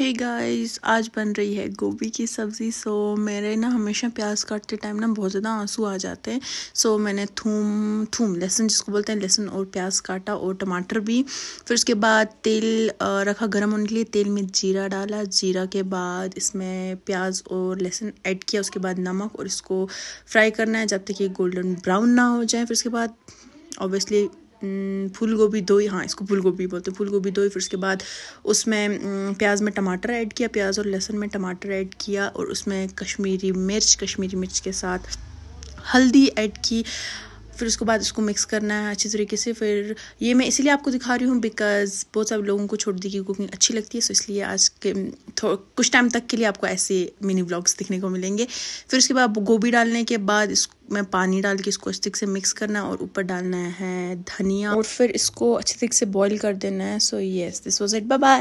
हे hey guys आज बन रही है गोभी की सब्ज़ी सो मेरे ना हमेशा प्याज काटते टाइम ना बहुत ज़्यादा आंसू आ जाते हैं सो मैंने थूम थूम लहसुन जिसको बोलते हैं लहसुन और प्याज काटा और टमाटर भी फिर उसके बाद तेल रखा गर्म होने के लिए तेल में जीरा डाला जीरा के बाद इसमें प्याज और लहसुन ऐड किया उसके बाद नमक और इसको फ्राई करना है जब तक ये गोल्डन ब्राउन ना हो जाए फिर उसके बाद ऑब्वियसली फूल गोभी दो हाँ इसको फूल गोभी बोलते हैं फूल गोभी दो फिर उसके बाद उसमें प्याज में टमाटर ऐड किया प्याज और लहसुन में टमाटर ऐड किया और उसमें कश्मीरी मिर्च कश्मीरी मिर्च के साथ हल्दी ऐड की फिर उसके बाद उसको मिक्स करना है अच्छे तरीके से फिर ये मैं इसीलिए आपको दिखा रही हूँ बिकॉज बहुत सारे लोगों को छोड़ दी की कुकिंग अच्छी लगती है सो इसलिए आज के कुछ टाइम तक के लिए आपको ऐसे मिनी ब्लॉग्स दिखने को मिलेंगे फिर उसके बाद गोभी डालने के बाद इस में पानी डाल के इसको अच्छे तरीके से मिक्स करना और ऊपर डालना है धनिया और फिर इसको अच्छे तरीके से बॉयल कर देना है so yes this was it bye